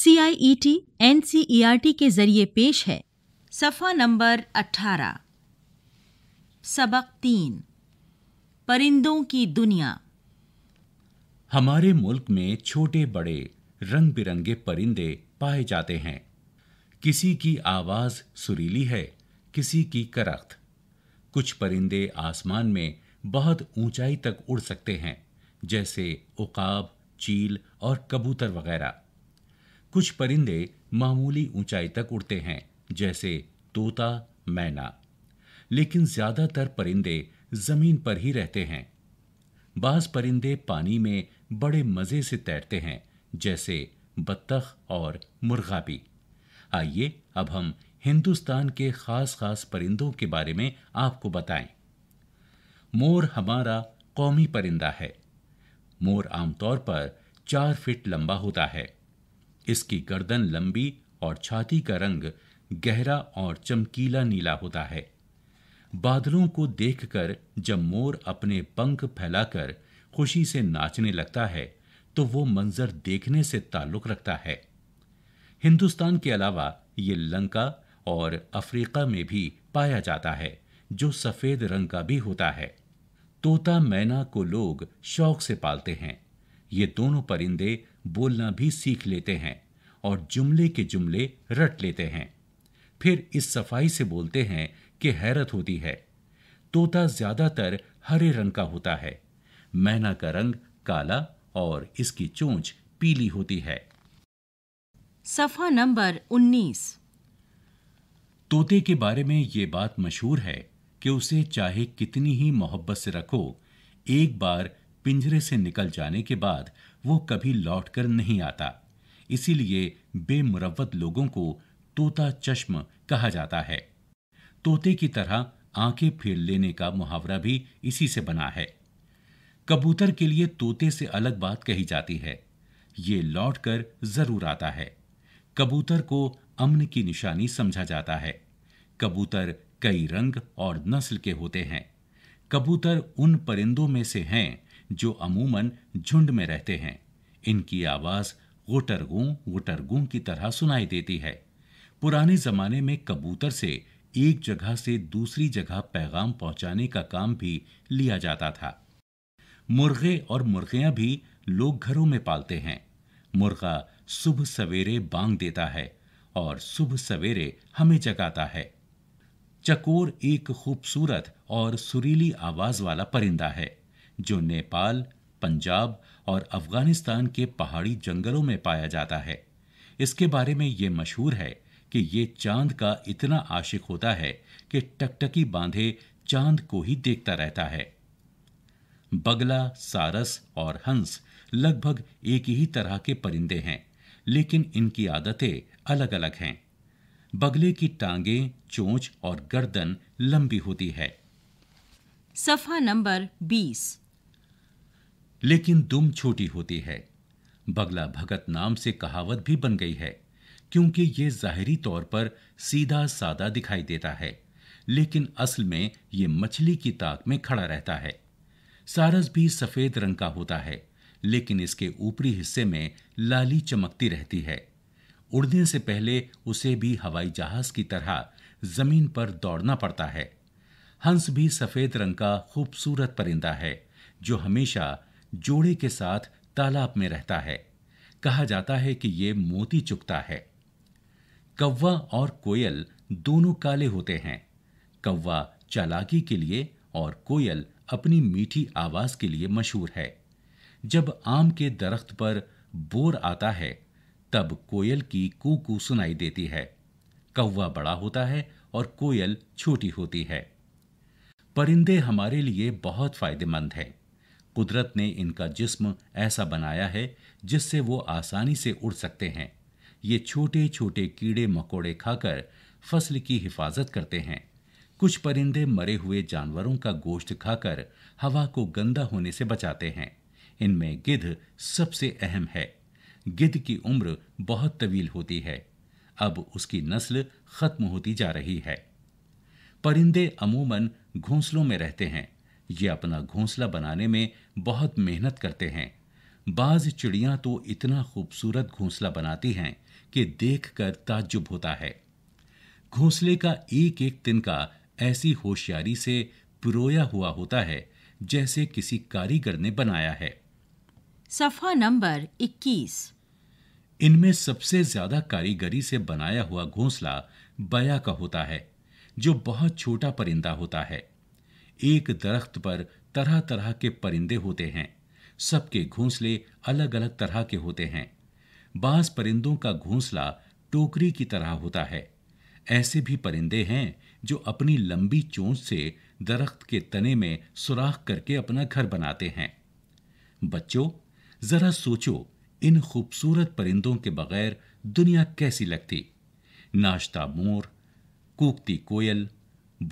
C I E T N C E R T के जरिए पेश है सफ़ा नंबर अठारह सबक तीन परिंदों की दुनिया हमारे मुल्क में छोटे बड़े रंग बिरंगे परिंदे पाए जाते हैं किसी की आवाज़ सुरीली है किसी की करख्त कुछ परिंदे आसमान में बहुत ऊंचाई तक उड़ सकते हैं जैसे उकाब चील और कबूतर वगैरह कुछ परिंदे मामूली ऊंचाई तक उड़ते हैं जैसे तोता मैना लेकिन ज्यादातर परिंदे जमीन पर ही रहते हैं बाज परिंदे पानी में बड़े मजे से तैरते हैं जैसे बत्तख और मुर्गा भी आइए अब हम हिंदुस्तान के खास खास परिंदों के बारे में आपको बताएं मोर हमारा कौमी परिंदा है मोर आमतौर पर चार फीट लंबा होता है इसकी गर्दन लंबी और छाती का रंग गहरा और चमकीला नीला होता है बादलों को देखकर जब मोर अपने पंख फैलाकर खुशी से नाचने लगता है तो वो मंजर देखने से ताल्लुक रखता है हिंदुस्तान के अलावा ये लंका और अफ्रीका में भी पाया जाता है जो सफ़ेद रंग का भी होता है तोता मैना को लोग शौक से पालते हैं ये दोनों परिंदे बोलना भी सीख लेते हैं और जुमले के जुमले रट लेते हैं फिर इस सफाई से बोलते हैं कि हैरत होती है तोता ज्यादातर हरे रंग का होता है मैना का रंग काला और इसकी चोंच पीली होती है सफा नंबर 19 तोते के बारे में ये बात मशहूर है कि उसे चाहे कितनी ही मोहब्बत से रखो एक बार पिंजरे से निकल जाने के बाद वो कभी लौट कर नहीं आता इसीलिए बेमुरवत लोगों को तोता चश्म कहा जाता है तोते की तरह आंखें फेर लेने का मुहावरा भी इसी से बना है कबूतर के लिए तोते से अलग बात कही जाती है ये लौट कर जरूर आता है कबूतर को अमन की निशानी समझा जाता है कबूतर कई रंग और नस्ल के होते हैं कबूतर उन परिंदों में से हैं जो अमूमन झुंड में रहते हैं इनकी आवाज गुटरगू गुटरगू की तरह सुनाई देती है पुराने जमाने में कबूतर से एक जगह से दूसरी जगह पैगाम पहुंचाने का काम भी लिया जाता था मुर्गे और मुर्गियां भी लोग घरों में पालते हैं मुर्गा सुबह सवेरे बांग देता है और सुबह सवेरे हमें जगाता है चकोर एक खूबसूरत और सुरीली आवाज वाला परिंदा है जो नेपाल पंजाब और अफगानिस्तान के पहाड़ी जंगलों में पाया जाता है इसके बारे में ये मशहूर है कि ये चांद का इतना आशिक होता है कि टकटकी बांधे चांद को ही देखता रहता है बगला सारस और हंस लगभग एक ही तरह के परिंदे हैं लेकिन इनकी आदतें अलग अलग हैं बगले की टांगे चोंच और गर्दन लंबी होती है सफा नंबर बीस लेकिन दुम छोटी होती है बगला भगत नाम से कहावत भी बन गई है क्योंकि ये जाहरी तौर पर सीधा सादा दिखाई देता है लेकिन असल में ये मछली की ताक में खड़ा रहता है सारस भी सफ़ेद रंग का होता है लेकिन इसके ऊपरी हिस्से में लाली चमकती रहती है उड़ने से पहले उसे भी हवाई जहाज की तरह जमीन पर दौड़ना पड़ता है हंस भी सफ़ेद रंग का खूबसूरत परिंदा है जो हमेशा जोड़े के साथ तालाब में रहता है कहा जाता है कि ये मोती चुकता है कौवा और कोयल दोनों काले होते हैं कौवा चालाकी के लिए और कोयल अपनी मीठी आवाज के लिए मशहूर है जब आम के दरख्त पर बोर आता है तब कोयल की कूकू सुनाई देती है कौवा बड़ा होता है और कोयल छोटी होती है परिंदे हमारे लिए बहुत फायदेमंद हैं कुदरत ने इनका जिस्म ऐसा बनाया है जिससे वो आसानी से उड़ सकते हैं ये छोटे छोटे कीड़े मकोड़े खाकर फसल की हिफाजत करते हैं कुछ परिंदे मरे हुए जानवरों का गोश्त खाकर हवा को गंदा होने से बचाते हैं इनमें गिद्ध सबसे अहम है गिद्ध की उम्र बहुत तवील होती है अब उसकी नस्ल खत्म होती जा रही है परिंदे अमूमन घोंसलों में रहते हैं ये अपना घोंसला बनाने में बहुत मेहनत करते हैं बाज चिड़ियां तो इतना खूबसूरत घोंसला बनाती हैं कि देखकर ताज्जुब होता है घोंसले का एक एक तिनका ऐसी होशियारी से पुरोया हुआ होता है जैसे किसी कारीगर ने बनाया है सफा नंबर 21 इनमें सबसे ज्यादा कारीगरी से बनाया हुआ घोंसला बया का होता है जो बहुत छोटा परिंदा होता है एक दरख्त पर तरह तरह के परिंदे होते हैं सबके घोंसले अलग अलग तरह के होते हैं बास परिंदों का घोंसला टोकरी की तरह होता है ऐसे भी परिंदे हैं जो अपनी लंबी चोंच से दरख्त के तने में सुराख करके अपना घर बनाते हैं बच्चों जरा सोचो इन खूबसूरत परिंदों के बगैर दुनिया कैसी लगती नाश्ता मोर कूकती कोयल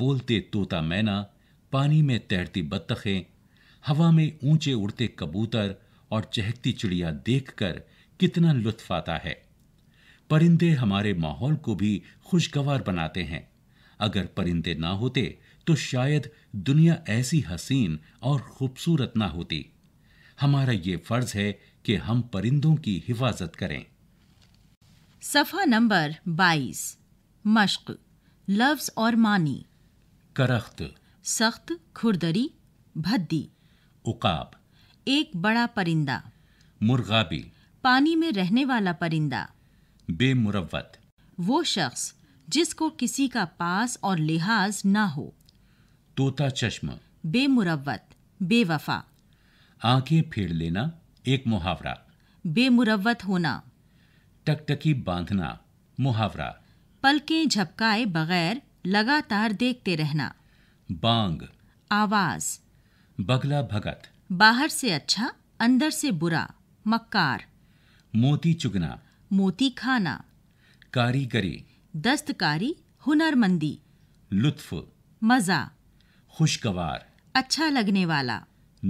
बोलते तोता मैना पानी में तैरती बत्तखें हवा में ऊंचे उड़ते कबूतर और चहकती चिड़िया देखकर कितना लुत्फ आता है परिंदे हमारे माहौल को भी खुशगवार बनाते हैं अगर परिंदे ना होते तो शायद दुनिया ऐसी हसीन और खूबसूरत ना होती हमारा ये फर्ज है कि हम परिंदों की हिफाजत करें सफा नंबर 22 मश्क लफ्ज और मानी करख्त सख्त खुरदरी भद्दी उकाब एक बड़ा परिंदा मुर्गाबी पानी में रहने वाला परिंदा बेमुरवत वो शख्स जिसको किसी का पास और लिहाज ना हो तोता चश्मा बेमुरवत बेवफा आंखें फेर लेना एक मुहावरा बेमुरवत होना टकटकी बांधना मुहावरा पलकें झपकाए बगैर लगातार देखते रहना बांग आवाज बगला भगत बाहर से अच्छा अंदर से बुरा मक्कार मोती चुगना मोती खाना कारीगरी दस्तकारी हुनरमंदी लुत्फ मजा खुशगवार अच्छा लगने वाला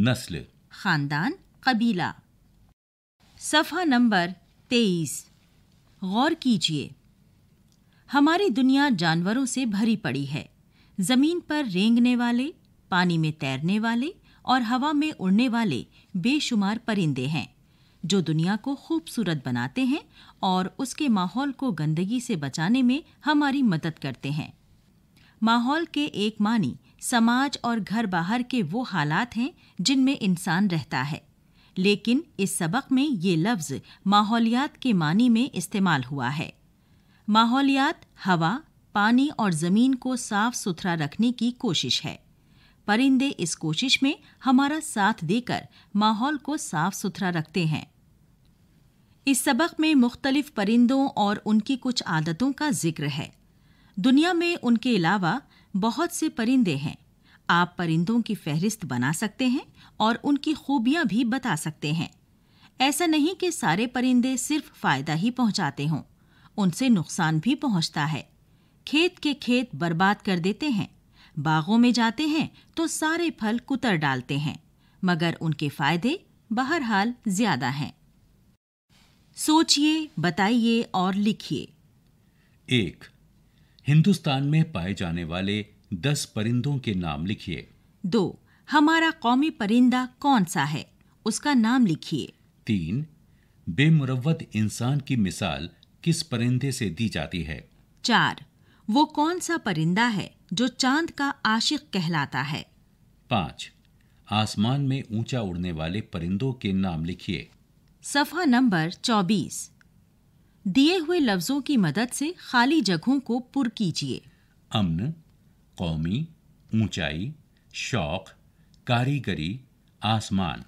नस्ल खानदान कबीला सफ़ा नंबर तेईस गौर कीजिए हमारी दुनिया जानवरों से भरी पड़ी है जमीन पर रेंगने वाले पानी में तैरने वाले और हवा में उड़ने वाले बेशुमार परिंदे हैं जो दुनिया को खूबसूरत बनाते हैं और उसके माहौल को गंदगी से बचाने में हमारी मदद करते हैं माहौल के एक मानी समाज और घर बाहर के वो हालात हैं जिनमें इंसान रहता है लेकिन इस सबक में ये लफ्ज़ माहौलियात के मानी में इस्तेमाल हुआ है माहौलियात हवा पानी और जमीन को साफ सुथरा रखने की कोशिश है परिंदे इस कोशिश में हमारा साथ देकर माहौल को साफ सुथरा रखते हैं इस सबक में मुख्तलिफ परिंदों और उनकी कुछ आदतों का जिक्र है दुनिया में उनके अलावा बहुत से परिंदे हैं आप परिंदों की फहरिस्त बना सकते हैं और उनकी खूबियां भी बता सकते हैं ऐसा नहीं कि सारे परिंदे सिर्फ फायदा ही पहुंचाते हों उनसे नुकसान भी पहुंचता है खेत के खेत बर्बाद कर देते हैं बागों में जाते हैं तो सारे फल कुतर डालते हैं मगर उनके फायदे बहरहाल ज्यादा हैं सोचिए बताइए और लिखिए एक हिंदुस्तान में पाए जाने वाले दस परिंदों के नाम लिखिए दो हमारा कौमी परिंदा कौन सा है उसका नाम लिखिए तीन बेमुरत इंसान की मिसाल किस परिंदे से दी जाती है चार वो कौन सा परिंदा है जो चांद का आशिक कहलाता है पाँच आसमान में ऊंचा उड़ने वाले परिंदों के नाम लिखिए सफा नंबर चौबीस दिए हुए लफ्जों की मदद से खाली जगहों को पुर कीजिए अमन कौमी ऊंचाई शौक कारीगरी आसमान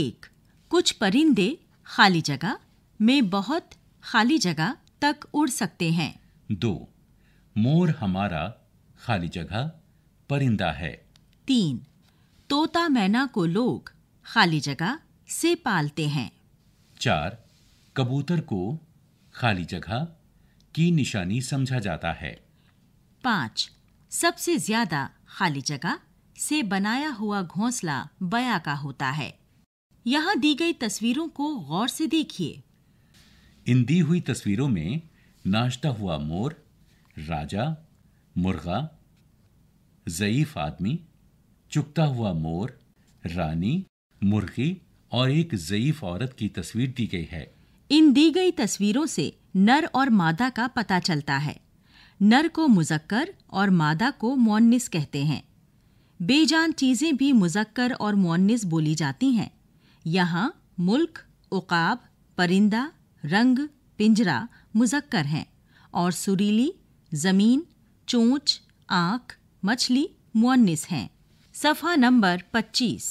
एक कुछ परिंदे खाली जगह में बहुत खाली जगह तक उड़ सकते हैं दो मोर हमारा खाली जगह परिंदा है तीन तोता मैना को लोग खाली जगह से पालते हैं चार कबूतर को खाली जगह की निशानी समझा जाता है पाँच सबसे ज्यादा खाली जगह से बनाया हुआ घोंसला बया का होता है यहाँ दी गई तस्वीरों को गौर से देखिए इन दी हुई तस्वीरों में नाश्ता हुआ मोर राजा मुर्गा ज़यीफ आदमी चुकता हुआ मोर रानी मुर्गी और एक ज़यीफ औरत की तस्वीर दी गई है इन दी गई तस्वीरों से नर और मादा का पता चलता है नर को मुजक्कर और मादा को मोनिस कहते हैं बेजान चीज़ें भी मुजक्कर और मोनिस बोली जाती हैं यहाँ मुल्क उकाब परिंदा रंग पिंजरा मुजक्कर हैं और सुरीली ज़मीन चोंच आँख मछली मुन्निस हैं सफ़ा नंबर 25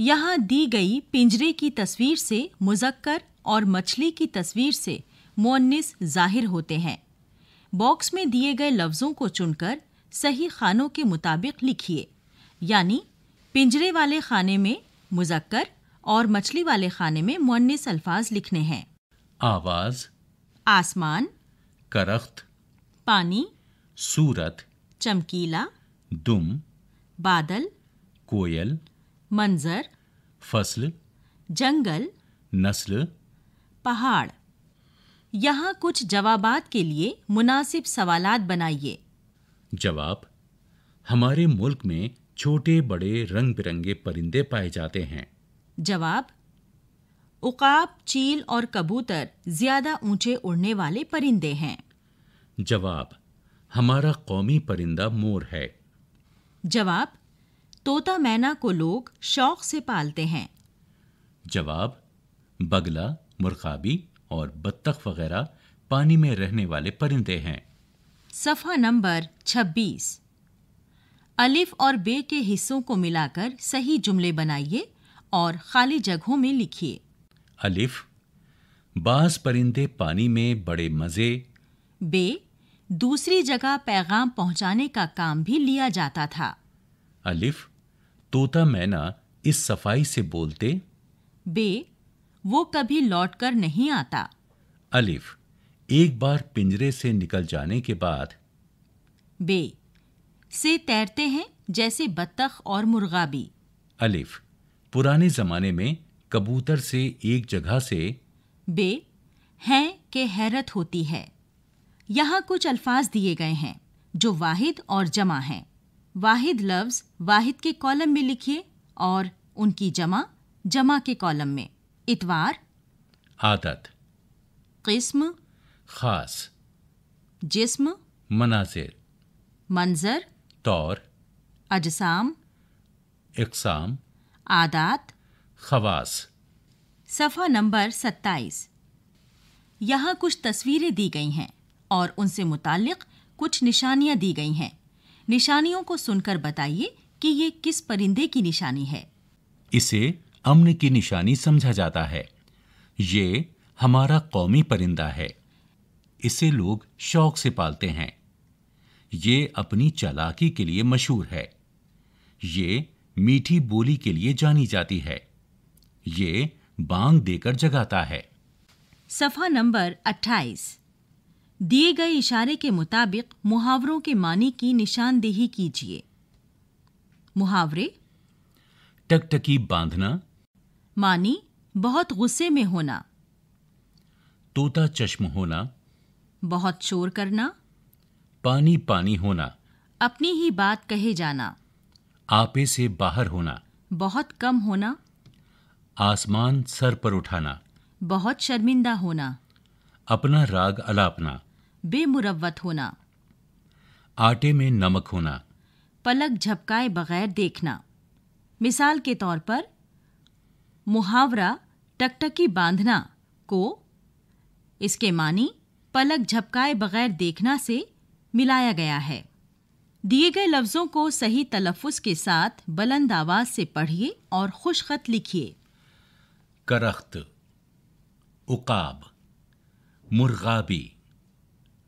यहाँ दी गई पिंजरे की तस्वीर से मुजक्कर और मछली की तस्वीर से मुन्निस जाहिर होते हैं बॉक्स में दिए गए लफ्ज़ों को चुनकर सही खानों के मुताबिक लिखिए यानी पिंजरे वाले खाने में मुजक्कर और मछली वाले खाने में मुन्निस अल्फाज लिखने हैं आवाज़ आसमान करख्त पानी सूरत चमकीला दुम बादल कोयल मंजर फसल जंगल नस्ल पहाड़ यहाँ कुछ जवाब के लिए मुनासिब सवाल बनाइए जवाब हमारे मुल्क में छोटे बड़े रंग बिरंगे परिंदे पाए जाते हैं जवाब उकाब चील और कबूतर ज्यादा ऊंचे उड़ने वाले परिंदे हैं जवाब हमारा कौमी परिंदा मोर है जवाब तोता मैना को लोग शौक से पालते हैं जवाब बगला मुरखाबी और बत्तख वगैरह पानी में रहने वाले परिंदे हैं सफ़ा नंबर 26 अलिफ और बे के हिस्सों को मिलाकर सही जुमले बनाइए और खाली जगहों में लिखिए अलिफ बास परिंदे पानी में बड़े मज़े बे दूसरी जगह पैगाम पहुंचाने का काम भी लिया जाता था अलिफ तोता मैना इस सफाई से बोलते बे वो कभी लौट कर नहीं आता अलिफ एक बार पिंजरे से निकल जाने के बाद बे से तैरते हैं जैसे बत्तख और मुर्गा भी अलिफ पुराने जमाने में कबूतर से एक जगह से बे हैं के हैरत होती है यहाँ कुछ अल्फाज दिए गए हैं जो वाहिद और जमा हैं वाहिद लफ्ज़ वाहिद के कॉलम में लिखिए और उनकी जमा जमा के कॉलम में इतवार आदत किस्म खास जिस्म मनाजिर मंजर तौर अजसाम इकसाम आदात खवास सफ़ा नंबर सत्ताईस यहाँ कुछ तस्वीरें दी गई हैं और उनसे मुतक़ कुछ निशानियां दी गई हैं निशानियों को सुनकर बताइए कि ये किस परिंदे की निशानी है इसे अमन की निशानी समझा जाता है ये हमारा कौमी परिंदा है इसे लोग शौक से पालते हैं ये अपनी चालाकी के लिए मशहूर है ये मीठी बोली के लिए जानी जाती है ये बांग देकर जगाता है सफा नंबर अट्ठाईस दिए गए इशारे के मुताबिक मुहावरों के मानी की निशानदेही कीजिए मुहावरे टकटकी बांधना मानी बहुत गुस्से में होना तोता चश्म होना बहुत शोर करना पानी पानी होना अपनी ही बात कहे जाना आपे से बाहर होना बहुत कम होना आसमान सर पर उठाना बहुत शर्मिंदा होना अपना राग अलापना बेमुरवत होना आटे में नमक होना पलक झपकाए बगैर देखना मिसाल के तौर पर मुहावरा टकटकी बांधना को इसके मानी पलक झपकाए बगैर देखना से मिलाया गया है दिए गए लफ्ज़ों को सही तलफ़ के साथ बुलंद आवाज़ से पढ़िए और खुश खत लिखिए करख्त उकाब मुर्गाबी